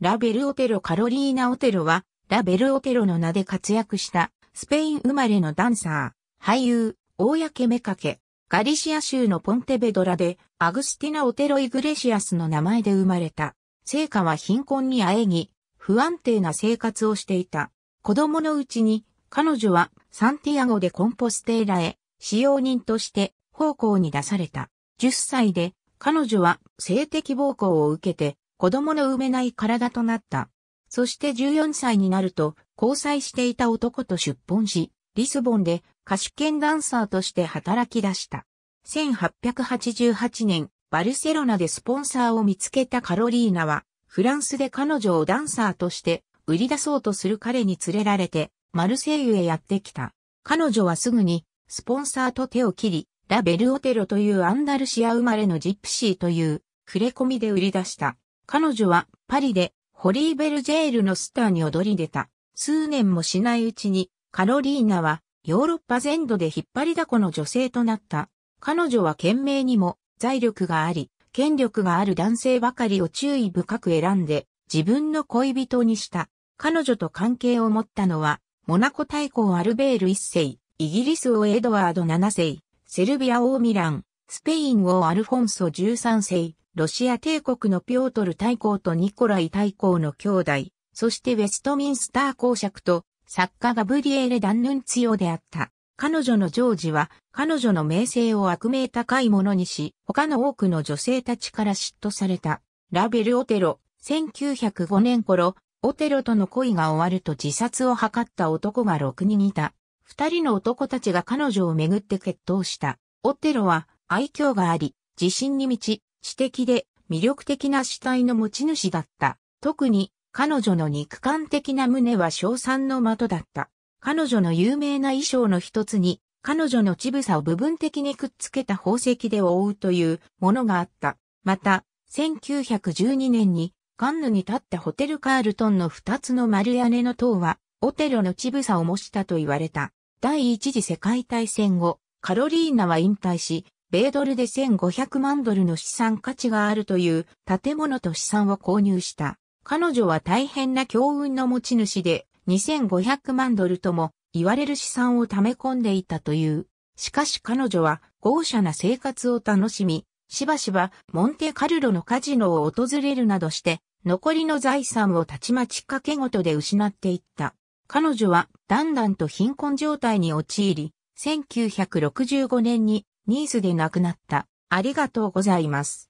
ラベルオテロカロリーナ・オテロは、ラベルオテロの名で活躍した、スペイン生まれのダンサー、俳優、大焼けめかけ、ガリシア州のポンテベドラで、アグスティナ・オテロ・イグレシアスの名前で生まれた。成果は貧困にあえぎ、不安定な生活をしていた。子供のうちに、彼女はサンティアゴでコンポステーラへ、使用人として、奉公に出された。10歳で、彼女は性的暴行を受けて、子供の産めない体となった。そして14歳になると、交際していた男と出奔し、リスボンで歌手兼ダンサーとして働き出した。1888年、バルセロナでスポンサーを見つけたカロリーナは、フランスで彼女をダンサーとして売り出そうとする彼に連れられて、マルセイユへやってきた。彼女はすぐに、スポンサーと手を切り、ラ・ベルオテロというアンダルシア生まれのジプシーという、触れ込みで売り出した。彼女はパリでホリーベルジェールのスターに躍り出た。数年もしないうちにカロリーナはヨーロッパ全土で引っ張りだこの女性となった。彼女は懸命にも財力があり、権力がある男性ばかりを注意深く選んで自分の恋人にした。彼女と関係を持ったのは、モナコ大公アルベール一世、イギリス王エドワード7世、セルビア王ミラン、スペイン王アルフォンソ13世、ロシア帝国のピョートル大公とニコライ大公の兄弟、そしてウェストミンスター公爵と作家ガブリエレ・ダンヌンツィオであった。彼女のジョージは彼女の名声を悪名高いものにし、他の多くの女性たちから嫉妬された。ラベル・オテロ、1905年頃、オテロとの恋が終わると自殺を図った男が6人いた。二人の男たちが彼女をめぐって決闘した。オテロは愛嬌があり、自信に満ち、知的で魅力的な死体の持ち主だった。特に彼女の肉感的な胸は称賛の的だった。彼女の有名な衣装の一つに、彼女の乳房を部分的にくっつけた宝石で覆うというものがあった。また、1912年にカンヌに立ったホテルカールトンの二つの丸屋根の塔は、オテロの乳房を模したと言われた。第一次世界大戦後、カロリーナは引退し、米ドルで1500万ドルの資産価値があるという建物と資産を購入した。彼女は大変な強運の持ち主で2500万ドルとも言われる資産を溜め込んでいたという。しかし彼女は豪奢な生活を楽しみ、しばしばモンテカルロのカジノを訪れるなどして、残りの財産をたちまち賭け事で失っていった。彼女はだんだんと貧困状態に陥り、1965年にニースで亡くなった。ありがとうございます。